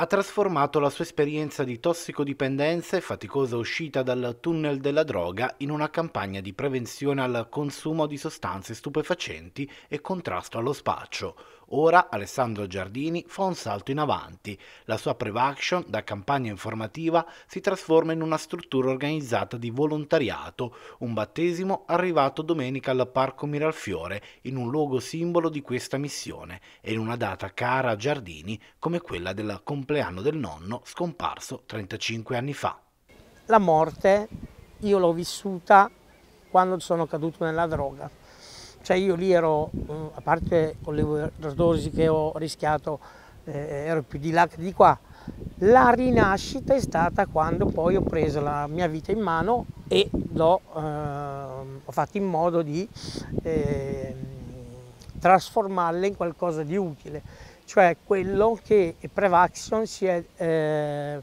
ha trasformato la sua esperienza di tossicodipendenza e faticosa uscita dal tunnel della droga in una campagna di prevenzione al consumo di sostanze stupefacenti e contrasto allo spaccio Ora Alessandro Giardini fa un salto in avanti. La sua prevaction da campagna informativa si trasforma in una struttura organizzata di volontariato, un battesimo arrivato domenica al Parco Miralfiore in un luogo simbolo di questa missione e in una data cara a Giardini come quella del compleanno del nonno scomparso 35 anni fa. La morte io l'ho vissuta quando sono caduto nella droga cioè io lì ero, mm, a parte con le dosi che ho rischiato, eh, ero più di là che di qua. La rinascita è stata quando poi ho preso la mia vita in mano e l'ho, eh, ho fatto in modo di eh, trasformarla in qualcosa di utile, cioè quello che Prevaxion si è eh,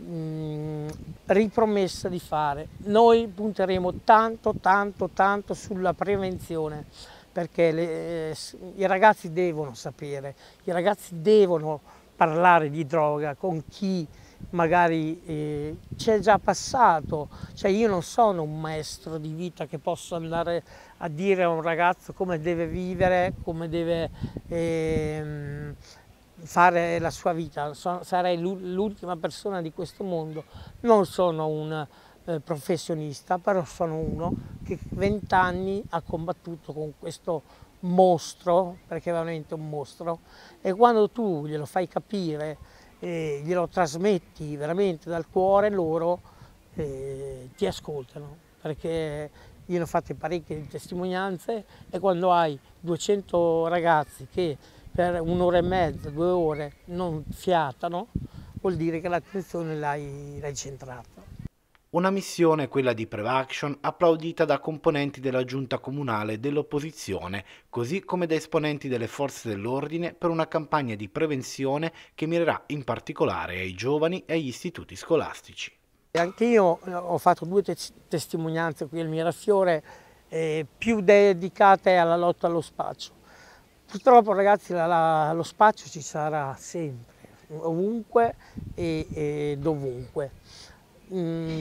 Mm, ripromessa di fare. Noi punteremo tanto, tanto, tanto sulla prevenzione perché le, eh, i ragazzi devono sapere, i ragazzi devono parlare di droga con chi magari eh, c'è già passato, cioè io non sono un maestro di vita che posso andare a dire a un ragazzo come deve vivere, come deve eh, fare la sua vita, so, sarei l'ultima persona di questo mondo. Non sono un eh, professionista, però sono uno che vent'anni ha combattuto con questo mostro, perché è veramente un mostro, e quando tu glielo fai capire, e glielo trasmetti veramente dal cuore, loro eh, ti ascoltano, perché gliene ho fatte parecchie testimonianze e quando hai 200 ragazzi che per un'ora e mezza, due ore, non fiatano, vuol dire che l'attenzione l'hai, l'hai centrata. Una missione, quella di Prevaction, applaudita da componenti della giunta comunale e dell'opposizione, così come da esponenti delle forze dell'ordine per una campagna di prevenzione che mirerà in particolare ai giovani e agli istituti scolastici. Anch'io eh, ho fatto due te testimonianze qui al Mirafiore eh, più dedicate alla lotta allo spaccio Purtroppo ragazzi la, la, lo spazio ci sarà sempre, ovunque e, e dovunque. Mm,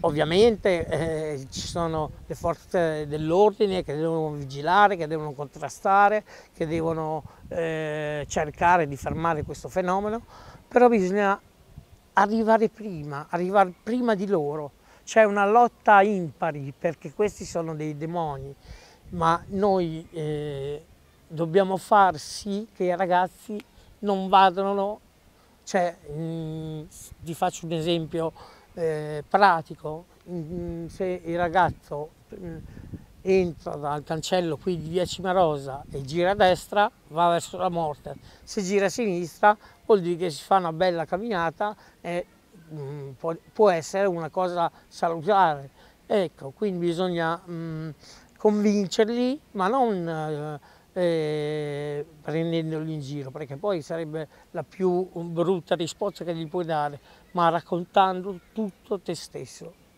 ovviamente eh, ci sono le forze dell'ordine che devono vigilare, che devono contrastare, che devono eh, cercare di fermare questo fenomeno, però bisogna arrivare prima, arrivare prima di loro. C'è una lotta impari perché questi sono dei demoni, ma noi eh, dobbiamo far sì che i ragazzi non vadano, cioè, mh, mm, ti faccio un esempio eh, pratico, mh, mm, se il ragazzo mh, mm, entra dal cancello qui di via Cimarosa e gira a destra, va verso la morte, se gira a sinistra vuol dire che si fa una bella camminata e può, può, essere una cosa salutare. Ecco, quindi bisogna convincerli, ma non... Eh, eh, prendendoli in giro, perché poi sarebbe la più brutta risposta che gli puoi dare, ma raccontando tutto te stesso.